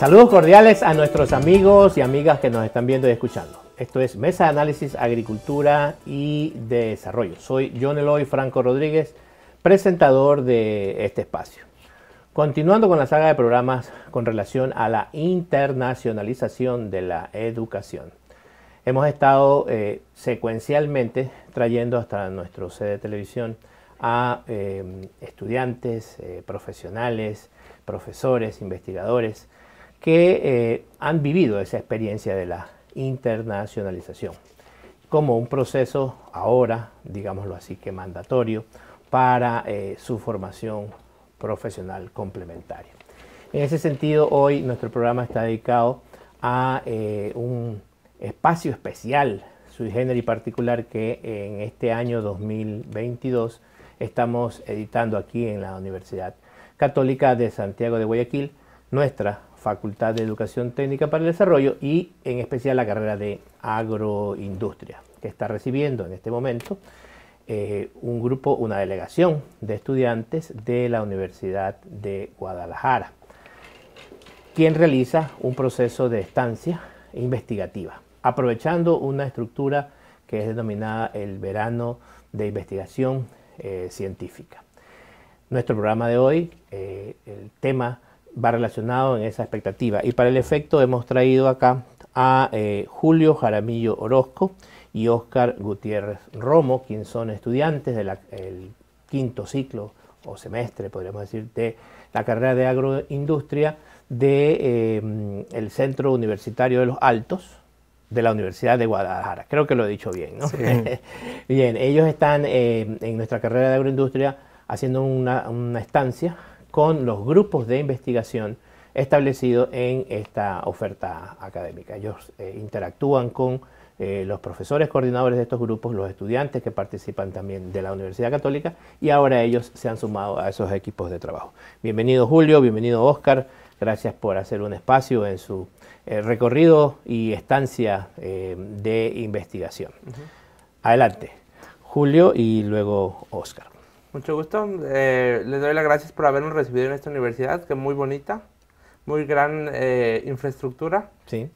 Saludos cordiales a nuestros amigos y amigas que nos están viendo y escuchando. Esto es Mesa de Análisis Agricultura y Desarrollo. Soy John Eloy Franco Rodríguez, presentador de este espacio. Continuando con la saga de programas con relación a la internacionalización de la educación. Hemos estado eh, secuencialmente trayendo hasta nuestro sede de televisión a eh, estudiantes, eh, profesionales, profesores, investigadores, que eh, han vivido esa experiencia de la internacionalización como un proceso ahora, digámoslo así, que mandatorio para eh, su formación profesional complementaria. En ese sentido, hoy nuestro programa está dedicado a eh, un espacio especial, género y particular, que en este año 2022 estamos editando aquí en la Universidad Católica de Santiago de Guayaquil, nuestra Facultad de Educación Técnica para el Desarrollo y en especial la carrera de agroindustria, que está recibiendo en este momento eh, un grupo, una delegación de estudiantes de la Universidad de Guadalajara, quien realiza un proceso de estancia investigativa, aprovechando una estructura que es denominada el verano de investigación eh, científica. Nuestro programa de hoy, eh, el tema va relacionado en esa expectativa. Y para el efecto hemos traído acá a eh, Julio Jaramillo Orozco y Oscar Gutiérrez Romo, quienes son estudiantes del quinto ciclo o semestre, podríamos decir, de la carrera de agroindustria del eh, Centro Universitario de los Altos de la Universidad de Guadalajara. Creo que lo he dicho bien, ¿no? bien, ellos están eh, en nuestra carrera de agroindustria haciendo una estancia con los grupos de investigación establecidos en esta oferta académica. Ellos eh, interactúan con eh, los profesores coordinadores de estos grupos, los estudiantes que participan también de la Universidad Católica y ahora ellos se han sumado a esos equipos de trabajo. Bienvenido Julio, bienvenido Óscar. gracias por hacer un espacio en su eh, recorrido y estancia de investigación. Adelante, Julio y luego Oscar. Mucho gusto. Eh, les doy las gracias por habernos recibido en esta universidad, que es muy bonita, muy gran eh, infraestructura. Sí.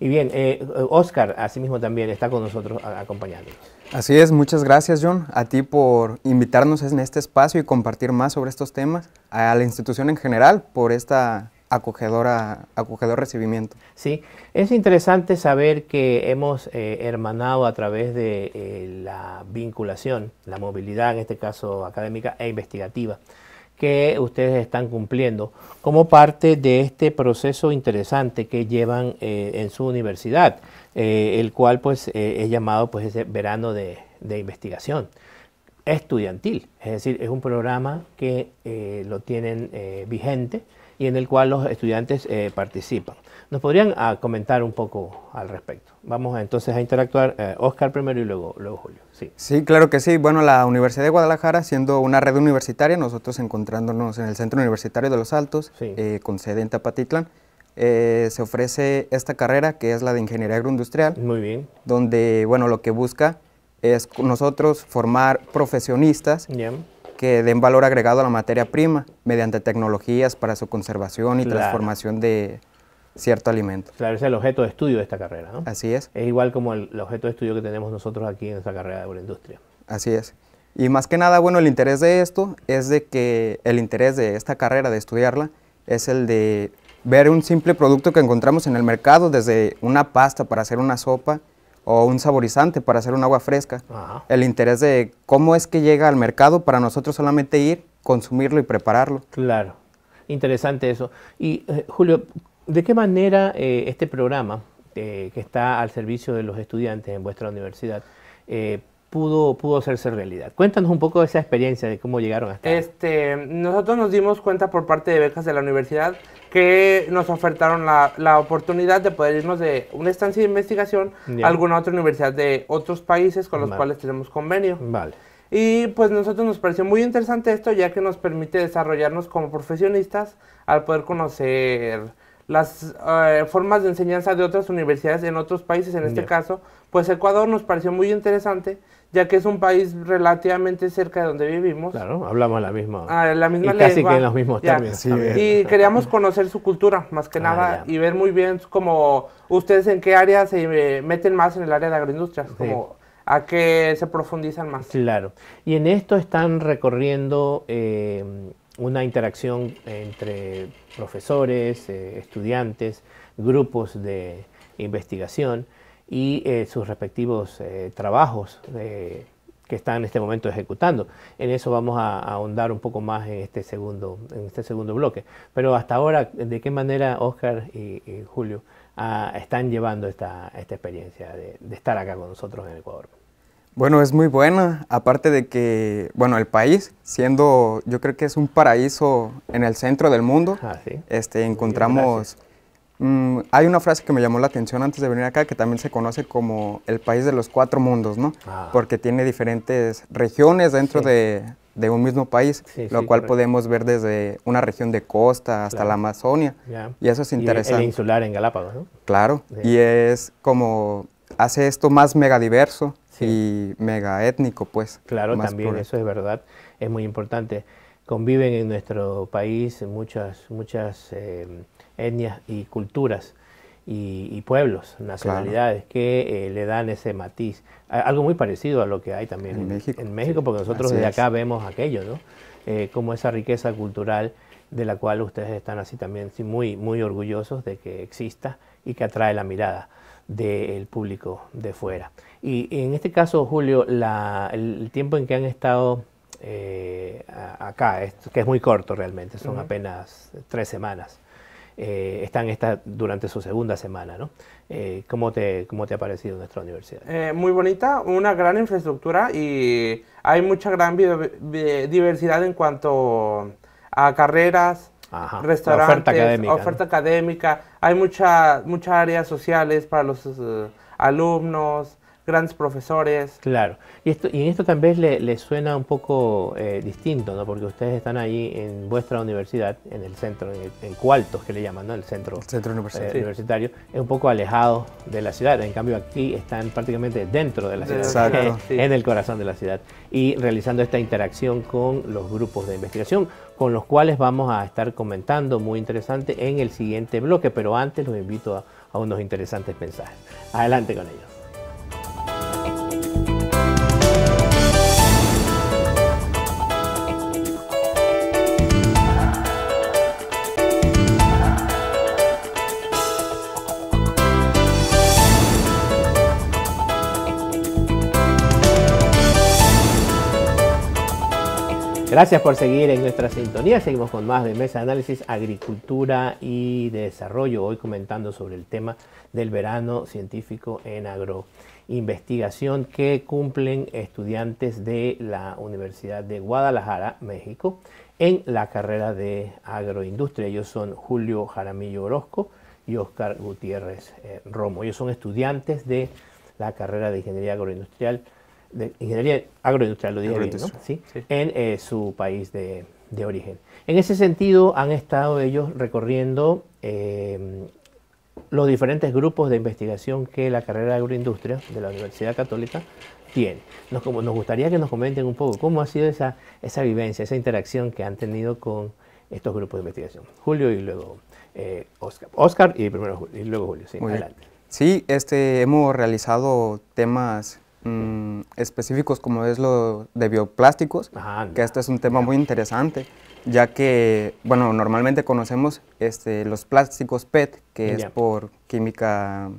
Y bien, eh, Oscar, asimismo también está con nosotros acompañándonos. Así es, muchas gracias John, a ti por invitarnos en este espacio y compartir más sobre estos temas, a la institución en general por esta acogedora, acogedor recibimiento. Sí, es interesante saber que hemos eh, hermanado a través de eh, la vinculación, la movilidad, en este caso académica e investigativa, que ustedes están cumpliendo como parte de este proceso interesante que llevan eh, en su universidad, el cual pues es llamado pues ese verano de investigación estudiantil, es decir, es un programa que lo tienen vigente y en el cual los estudiantes eh, participan. ¿Nos podrían ah, comentar un poco al respecto? Vamos entonces a interactuar, Óscar eh, Oscar primero y luego, luego Julio. Sí. sí, claro que sí. Bueno, la Universidad de Guadalajara, siendo una red universitaria, nosotros encontrándonos en el Centro Universitario de los Altos, eh, con sede en Tapatitlán, se ofrece esta carrera que es la de Ingeniería Agroindustrial. Muy bien. Donde, bueno, lo que busca es nosotros formar profesionistas que den valor agregado a la materia prima mediante tecnologías para su conservación y transformación de cierto alimento. Claro, ese es el objeto de estudio de esta carrera, ¿no? Así es. Es igual como el, objeto de estudio que tenemos nosotros aquí en esta carrera de agroindustria. Así es. Y más que nada, bueno, el interés de esto es de que el interés de esta carrera, de estudiarla, es el de ver un simple producto que encontramos en el mercado, desde una pasta para hacer una sopa, o un saborizante para hacer un agua fresca. El interés de cómo es que llega al mercado para nosotros solamente ir, consumirlo y prepararlo. Claro, interesante eso. Y eh, Julio, ¿de qué manera eh, este programa eh, que está al servicio de los estudiantes en vuestra universidad pudo, pudo hacerse realidad. Cuéntanos un poco de esa experiencia, de cómo llegaron hasta este, Nosotros nos dimos cuenta por parte de becas de la universidad que nos ofertaron la, la oportunidad de poder irnos de una estancia de investigación a alguna otra universidad de otros países con los cuales tenemos convenio. Vale. Y pues nosotros nos pareció muy interesante esto ya que nos permite desarrollarnos como profesionistas al poder conocer las eh, formas de enseñanza de otras universidades en otros países, en este caso, pues Ecuador nos pareció muy interesante, ya que es un país relativamente cerca de donde vivimos. Claro, hablamos la misma, ah, la misma y casi que en los mismos términos. y queríamos conocer su cultura, más que ah, nada, y ver muy bien cómo ustedes en qué área se eh, meten más en el área de agroindustrias, como a qué se profundizan más. Claro, y en esto están recorriendo... Eh, una interacción entre profesores, eh, estudiantes, grupos de investigación y eh, sus respectivos eh, trabajos que están en este momento ejecutando. En eso vamos a, ahondar un poco más en este, segundo, en este segundo bloque. Pero hasta ahora, ¿de qué manera Oscar y, Julio ah, están llevando esta, experiencia de, de estar acá con nosotros en Ecuador? Bueno, es muy buena, aparte de que, bueno, el país, siendo, yo creo que es un paraíso en el centro del mundo, ah, este, encontramos, mm, hay una frase que me llamó la atención antes de venir acá, que también se conoce como el país de los cuatro mundos, ¿no? Ah. Porque tiene diferentes regiones dentro de, un mismo país, lo cual podemos ver desde una región de costa hasta la Amazonia, y eso es interesante. Y el insular en Galápagos, ¿no? Claro, y es como, hace esto más megadiverso, y mega étnico, pues. Claro, también, eso es verdad, es muy importante. Conviven en nuestro país muchas, muchas em, etnias y culturas. Y, pueblos, nacionalidades, que eh, le dan ese matiz. Algo muy parecido a lo que hay también en, México, porque nosotros de desde acá vemos aquello, ¿no? Eh, como esa riqueza cultural de la cual ustedes están así también muy, muy orgullosos de que exista y que atrae la mirada del público de fuera. Y, en este caso, Julio, el tiempo en que han estado eh, acá, que es muy corto realmente, son apenas tres semanas, eh, están esta, durante su segunda semana, ¿no? Eh, ¿cómo, te, ¿Cómo te ha parecido nuestra universidad? muy bonita, una gran infraestructura y hay mucha gran diversidad en cuanto a carreras, restaurantes, oferta académica, hay mucha, muchas áreas sociales para los eh, alumnos, grandes profesores. Claro, y, esto, y en esto también le, suena un poco eh, distinto, ¿no? porque ustedes están ahí en vuestra universidad, en el centro, en, en que le llaman, ¿no? el centro, eh, universitario. es un poco alejado de la ciudad, en cambio aquí están prácticamente dentro de la ciudad, en el corazón de la ciudad, y realizando esta interacción con los grupos de investigación con los cuales vamos a estar comentando muy interesante en el siguiente bloque, pero antes los invito a, unos interesantes mensajes. Adelante con ellos. Gracias por seguir en nuestra sintonía. Seguimos con más de Mesa de Análisis Agricultura y Desarrollo. Hoy comentando sobre el tema del verano científico en agroinvestigación que cumplen estudiantes de la Universidad de Guadalajara, México, en la carrera de agroindustria. Ellos son Julio Jaramillo Orozco y Oscar Gutiérrez eh, Romo. Ellos son estudiantes de la carrera de Ingeniería Agroindustrial de ingeniería agroindustrial, lo dije ¿no? en eh, su país de, origen. En ese sentido, han estado ellos recorriendo eh, los diferentes grupos de investigación que la carrera de agroindustria de la Universidad Católica tiene. Nos, nos gustaría que nos comenten un poco cómo ha sido esa, esa vivencia, esa interacción que han tenido con estos grupos de investigación. Julio y luego eh, Oscar. Oscar y, primero, Julio, Julio. Sí, adelante. Sí, este, hemos realizado temas Mm, específicos como es lo de bioplásticos, que este es un tema muy interesante, ya que, bueno, normalmente conocemos este, los plásticos PET, que es por química,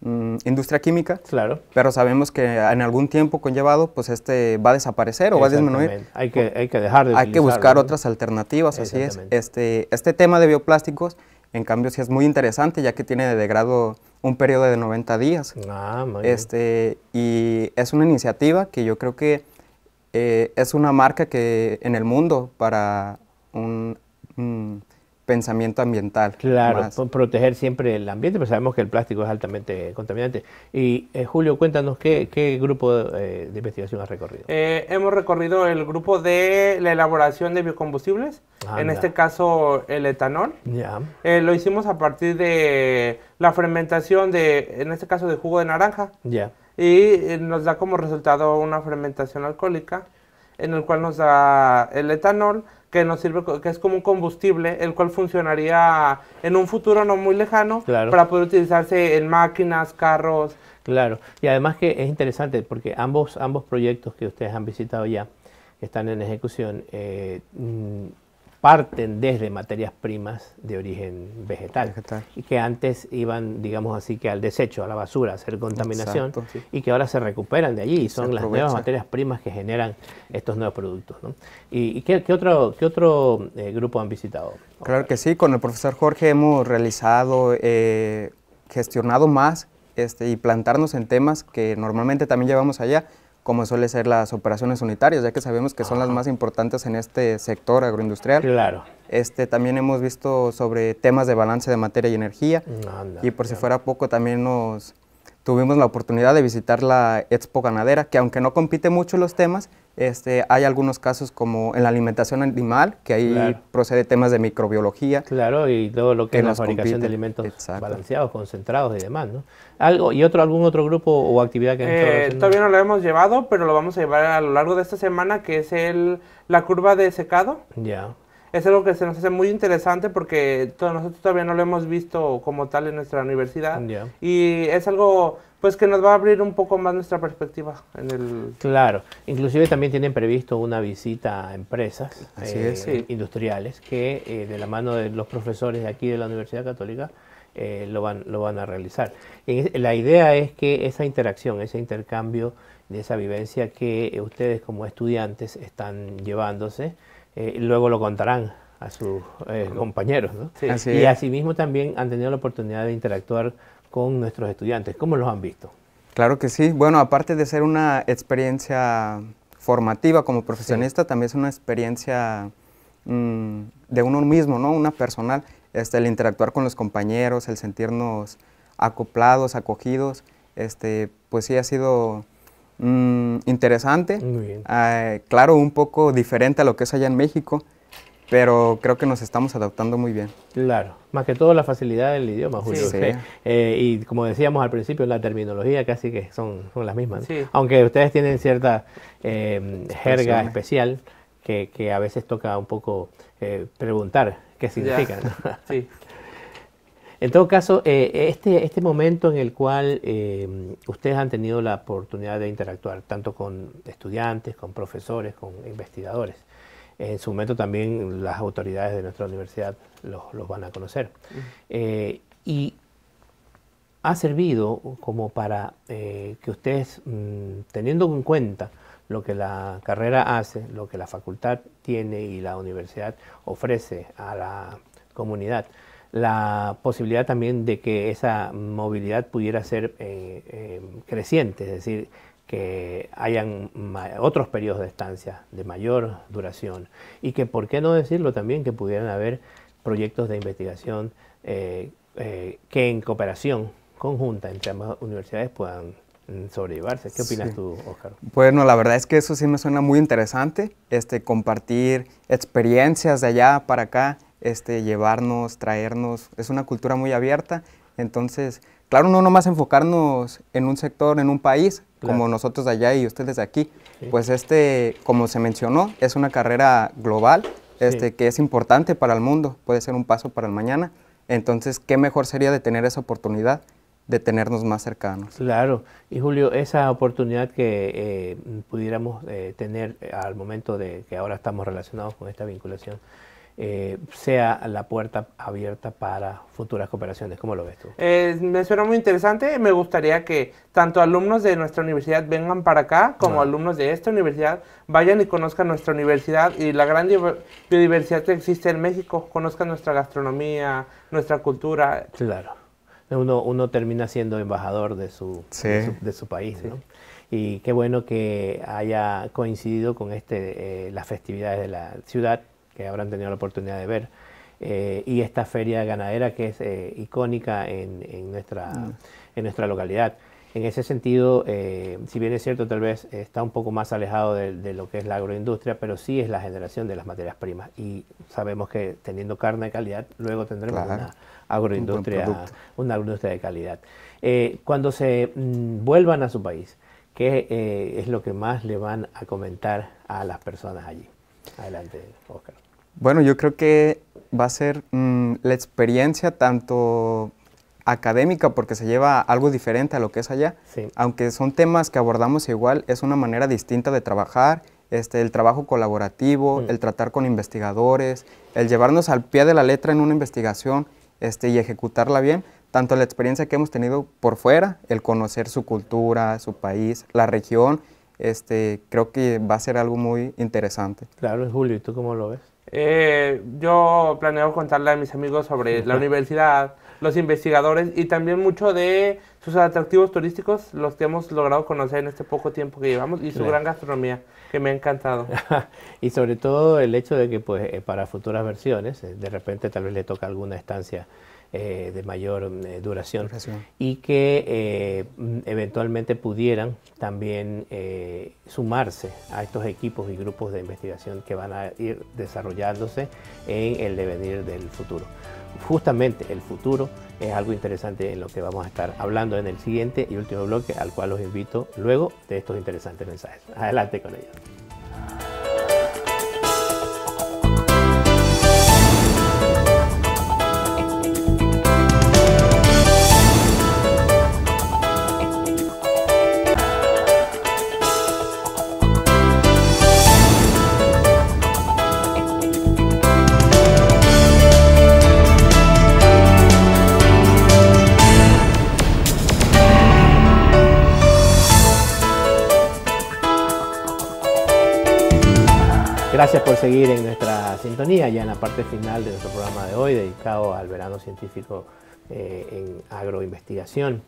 mm, industria química, claro. pero sabemos que en algún tiempo conllevado, pues este va a desaparecer o va a disminuir. Hay que, hay que dejar de Hay que buscar otras alternativas, así es. Este, este tema de bioplásticos, en cambio, sí es muy interesante, ya que tiene de grado un periodo de 90 días. Ah, este, y es una iniciativa que yo creo que eh, es una marca que en el mundo para un, pensamiento ambiental. Claro, proteger siempre el ambiente, pero pues sabemos que el plástico es altamente contaminante. Y eh, Julio, cuéntanos qué, grupo eh, de investigación has recorrido. hemos recorrido el grupo de la elaboración de biocombustibles, en este caso el etanol. Ya. lo hicimos a partir de la fermentación de, en este caso, de jugo de naranja. Ya. Y eh, nos da como resultado una fermentación alcohólica, en el cual nos da el etanol, que nos sirve, que es como un combustible, el cual funcionaría en un futuro no muy lejano para poder utilizarse en máquinas, carros. Claro, y además que es interesante porque ambos, ambos proyectos que ustedes han visitado ya, que están en ejecución, eh, mm, parten desde materias primas de origen vegetal, y que antes iban, digamos así, que al desecho, a la basura, a hacer contaminación y que ahora se recuperan de allí y son las nuevas materias primas que generan estos nuevos productos. ¿Y, qué, otro, qué otro eh, grupo han visitado? Claro que sí, con el profesor Jorge hemos realizado, eh, gestionado más este, y plantarnos en temas que normalmente también llevamos allá, como suele ser las operaciones unitarias, ya que sabemos que son las más importantes en este sector agroindustrial. Claro. Este, también hemos visto sobre temas de balance de materia y energía. y por si fuera poco, también nos tuvimos la oportunidad de visitar la Expo Ganadera, que aunque no compite mucho los temas, este, hay algunos casos como en la alimentación animal, que ahí procede temas de microbiología. Claro, y todo lo que, es la fabricación de alimentos balanceados, concentrados y demás, ¿no? Algo, ¿Y otro, algún otro grupo o actividad que... Eh, todavía no lo hemos llevado, pero lo vamos a llevar a lo largo de esta semana, que es el, la curva de secado. Ya. Es algo que se nos hace muy interesante porque todos nosotros todavía no lo hemos visto como tal en nuestra universidad. Y es algo pues que nos va a abrir un poco más nuestra perspectiva en el... Claro, inclusive también tienen previsto una visita a empresas eh, industriales que eh, de la mano de los profesores de aquí de la Universidad Católica eh, lo, van, lo van a realizar. la idea es que esa interacción, ese intercambio de esa vivencia que ustedes como estudiantes están llevándose, luego lo contarán a sus compañeros. ¿no? y asimismo también han tenido la oportunidad de interactuar con nuestros estudiantes. ¿Cómo los han visto? Claro que sí. Bueno, aparte de ser una experiencia formativa como profesionista, también es una experiencia mm, de uno mismo, ¿no? Una personal. Este, el interactuar con los compañeros, el sentirnos acoplados, acogidos, este, pues sí ha sido mm, interesante. Muy bien. Ah, claro, un poco diferente a lo que es allá en México, pero creo que nos estamos adaptando muy bien. Claro, más que todo la facilidad del idioma, Julio. Eh, eh, y como decíamos al principio, la terminología casi que son, las mismas. Aunque ustedes tienen cierta eh, jerga especial que, a veces toca un poco preguntar qué significa. sí. En todo caso, este, este momento en el cual ustedes han tenido la oportunidad de interactuar tanto con estudiantes, con profesores, con investigadores, en su momento también las autoridades de nuestra universidad los, van a conocer. Eh, y ha servido como para eh, que ustedes, mm, teniendo en cuenta lo que la carrera hace, lo que la facultad tiene y la universidad ofrece a la comunidad, la posibilidad también de que esa movilidad pudiera ser eh, creciente, es decir, que hayan otros periodos de estancia de mayor duración y que, por qué no decirlo también, que pudieran haber proyectos de investigación eh, eh, que en cooperación conjunta entre ambas universidades puedan mm, sobrellevarse. ¿Qué opinas tú, Oscar? Bueno, la verdad es que eso sí me suena muy interesante, este, compartir experiencias de allá para acá, este, llevarnos, traernos, es una cultura muy abierta, entonces Claro, no nomás enfocarnos en un sector, en un país, como nosotros de allá y ustedes de aquí. Pues este, como se mencionó, es una carrera global, este, que es importante para el mundo, puede ser un paso para el mañana. Entonces, ¿qué mejor sería de tener esa oportunidad? de tenernos más cercanos. Claro, y Julio, esa oportunidad que eh, pudiéramos eh, tener al momento de que ahora estamos relacionados con esta vinculación, eh, sea la puerta abierta para futuras cooperaciones. ¿Cómo lo ves tú? Eh, me suena muy interesante. Me gustaría que tanto alumnos de nuestra universidad vengan para acá como alumnos de esta universidad vayan y conozcan nuestra universidad y la gran biodiversidad que existe en México, conozcan nuestra gastronomía, nuestra cultura. Claro. Uno, termina siendo embajador de su, de, su país, ¿no? Y qué bueno que haya coincidido con este, eh, las festividades de la ciudad que habrán tenido la oportunidad de ver. Eh, y esta feria ganadera que es eh, icónica en, nuestra, mm. en nuestra localidad. En ese sentido, eh, si bien es cierto, tal vez está un poco más alejado de, lo que es la agroindustria, pero sí es la generación de las materias primas. Y sabemos que teniendo carne de calidad, luego tendremos una agroindustria, una agroindustria de calidad. cuando se mm, vuelvan a su país, ¿qué es lo que más le van a comentar a las personas allí? Adelante, Oscar. Bueno, yo creo que va a ser mm, la experiencia tanto académica, porque se lleva algo diferente a lo que es allá. Aunque son temas que abordamos igual, es una manera distinta de trabajar, este, el trabajo colaborativo, mm. el tratar con investigadores, el llevarnos al pie de la letra en una investigación este, y ejecutarla bien, tanto la experiencia que hemos tenido por fuera, el conocer su cultura, su país, la región, este, creo que va a ser algo muy interesante. Claro, Julio, ¿y tú cómo lo ves? Eh, yo planeo contarle a mis amigos sobre la universidad, los investigadores y también mucho de sus atractivos turísticos, los que hemos logrado conocer en este poco tiempo que llevamos y su gran gastronomía, que me ha encantado. y sobre todo el hecho de que pues eh, para futuras versiones, eh, de repente tal vez le toca alguna estancia eh, de mayor mm, eh, duración, duración, y que eh, eventualmente pudieran también sumarse a estos equipos y grupos de investigación que van a ir desarrollándose en el devenir del futuro. Justamente el futuro es algo interesante en lo que vamos a estar hablando en el siguiente y último bloque, al cual los invito luego de estos interesantes mensajes. Adelante con ellos. seguir en nuestra sintonía ya en la parte final de nuestro programa de hoy dedicado al verano científico eh, en agroinvestigación.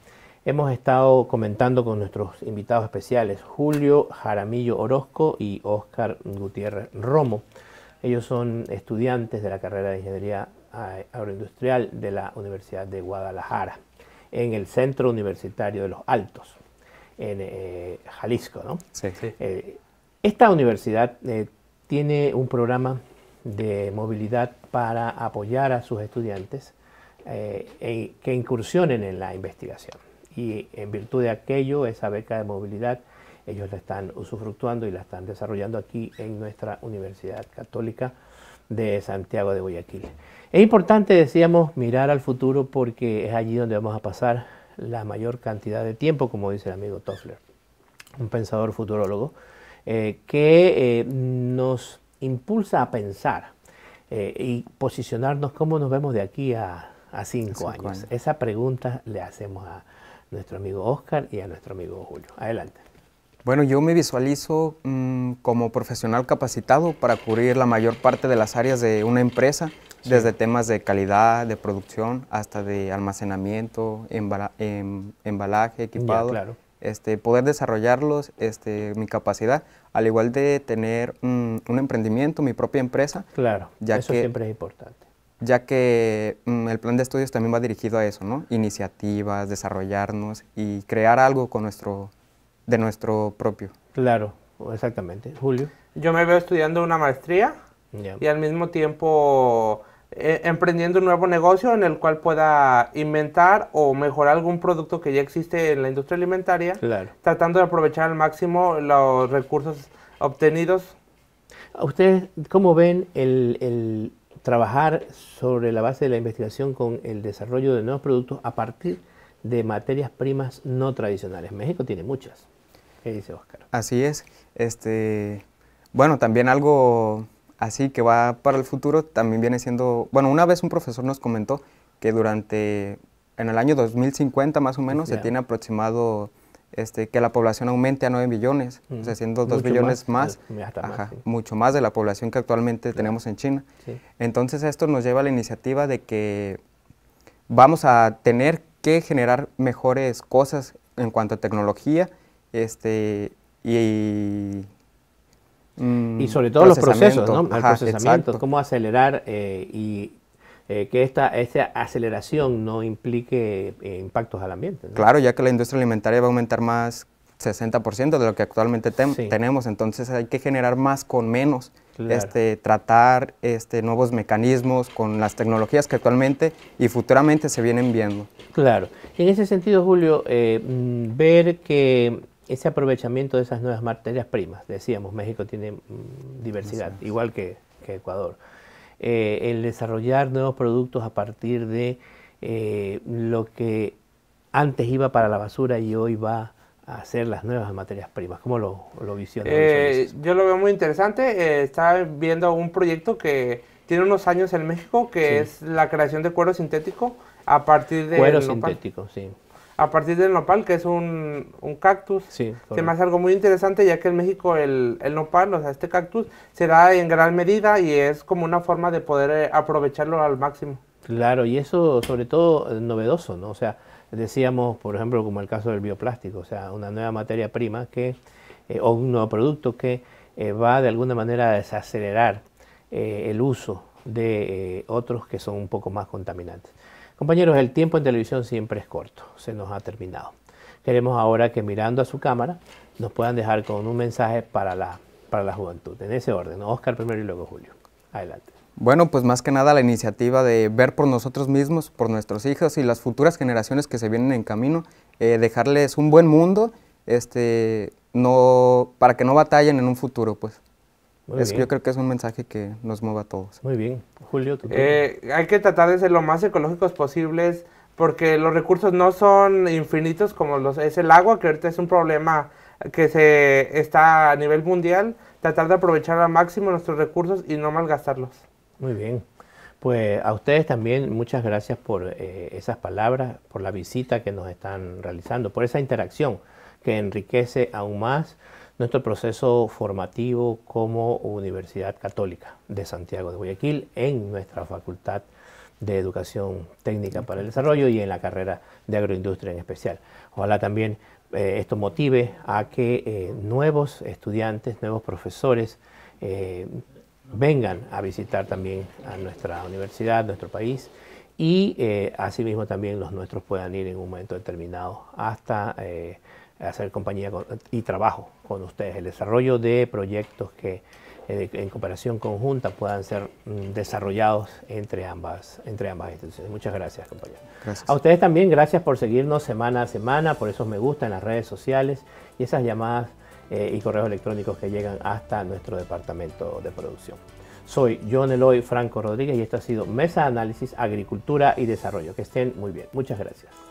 Hemos estado comentando con nuestros invitados especiales Julio Jaramillo Orozco y Óscar Gutiérrez Romo. Ellos son estudiantes de la carrera de Ingeniería Agroindustrial de la Universidad de Guadalajara en el Centro Universitario de los Altos, en eh, Jalisco. ¿no? Sí, eh, esta universidad tiene un programa de movilidad para apoyar a sus estudiantes eh, que incursionen en la investigación. Y en virtud de aquello, esa beca de movilidad, ellos la están usufructuando y la están desarrollando aquí en nuestra Universidad Católica de Santiago de Guayaquil. Es importante, decíamos, mirar al futuro porque es allí donde vamos a pasar la mayor cantidad de tiempo, como dice el amigo Toffler, un pensador futurólogo eh, que eh, nos impulsa a pensar eh, y posicionarnos cómo nos vemos de aquí a, cinco, años. Esa pregunta le hacemos a nuestro amigo Oscar y a nuestro amigo Julio. Adelante. Bueno, yo me visualizo mm, como profesional capacitado para cubrir la mayor parte de las áreas de una empresa, desde temas de calidad, de producción, hasta de almacenamiento, em, embalaje, equipado. claro. Este, poder desarrollarlos, este, mi capacidad, al igual de tener mm, un emprendimiento, mi propia empresa. Claro, eso siempre es importante. Ya que mm, el plan de estudios también va dirigido a eso, ¿no? Iniciativas, desarrollarnos y crear algo con nuestro, de nuestro propio. Claro, exactamente. Julio. Yo me veo estudiando una maestría y al mismo tiempo eh, emprendiendo un nuevo negocio en el cual pueda inventar o mejorar algún producto que ya existe en la industria alimentaria, tratando de aprovechar al máximo los recursos obtenidos. ¿Ustedes cómo ven el, trabajar sobre la base de la investigación con el desarrollo de nuevos productos a partir de materias primas no tradicionales. México tiene muchas. ¿Qué dice Oscar? Así es. Este, bueno, también algo así que va para el futuro también viene siendo, bueno, una vez un profesor nos comentó que durante, en el año 2050 más o menos, se tiene aproximado este, que la población aumente a 9 billones, o sea, mm. siendo 2 billones más, mucho más de la población que actualmente tenemos en China. Entonces esto nos lleva a la iniciativa de que vamos a tener que generar mejores cosas en cuanto a tecnología este, y Mm. y sobre todo los procesos, ¿no? el procesamiento, cómo acelerar eh, y eh, que esta, esta, aceleración no implique eh, impactos al ambiente. Claro, ya que la industria alimentaria va a aumentar más 60% de lo que actualmente tenemos, entonces hay que generar más con menos, este, tratar este, nuevos mecanismos con las tecnologías que actualmente y futuramente se vienen viendo. Claro, y en ese sentido, Julio, mm, ver que ese aprovechamiento de esas nuevas materias primas. Decíamos, México tiene mm, diversidad, igual que, Ecuador. Eh, el desarrollar nuevos productos a partir de eh, lo que antes iba para la basura y hoy va a ser las nuevas materias primas. ¿Cómo lo, lo eh, yo lo veo muy interesante. está viendo un proyecto que tiene unos años en México, que es la creación de cuero sintético a partir de... Cuero sintético, sí a partir del nopal, que es un, cactus. que se me hace algo muy interesante, ya que en México el, nopal, o sea, este cactus, se da en gran medida y es como una forma de poder eh, aprovecharlo al máximo. Claro, y eso sobre todo novedoso, ¿no? O sea, decíamos, por ejemplo, como el caso del bioplástico, o sea, una nueva materia prima que, eh, o un nuevo producto que eh, va de alguna manera a desacelerar el uso de otros que son un poco más contaminantes. Compañeros, el tiempo en televisión siempre es corto, se nos ha terminado. Queremos ahora que mirando a su cámara nos puedan dejar con un mensaje para la, para la juventud. En ese orden, Oscar primero y luego Julio. Adelante. Bueno, pues más que nada la iniciativa de ver por nosotros mismos, por nuestros hijos y las futuras generaciones que se vienen en camino, eh, dejarles un buen mundo, este, no, para que no batallen en un futuro, pues. Es, yo creo que es un mensaje que nos mueve a todos. Muy bien. Julio, ¿tú eh, Hay que tratar de ser lo más ecológicos posibles porque los recursos no son infinitos como los, es el agua, que ahorita es un problema que se está a nivel mundial. Tratar de aprovechar al máximo nuestros recursos y no malgastarlos. Muy bien. Pues a ustedes también muchas gracias por eh, esas palabras, por la visita que nos están realizando, por esa interacción que enriquece aún más nuestro proceso formativo como Universidad Católica de Santiago de Guayaquil en nuestra Facultad de Educación Técnica para el Desarrollo y en la carrera de agroindustria en especial. Ojalá también eh, esto motive a que eh, nuevos estudiantes, nuevos profesores eh, vengan a visitar también a nuestra universidad, nuestro país y eh, asimismo también los nuestros puedan ir en un momento determinado hasta eh, hacer compañía y trabajo con ustedes. El desarrollo de proyectos que eh, en cooperación conjunta puedan ser mm, desarrollados entre ambas, entre ambas instituciones. Muchas gracias, compañeros. A ustedes también, gracias por seguirnos semana a semana, por esos me gusta en las redes sociales y esas llamadas y correos electrónicos que llegan hasta nuestro departamento de producción. Soy John Eloy Franco Rodríguez y esto ha sido Mesa Análisis Agricultura y Desarrollo. Que estén muy bien. Muchas gracias.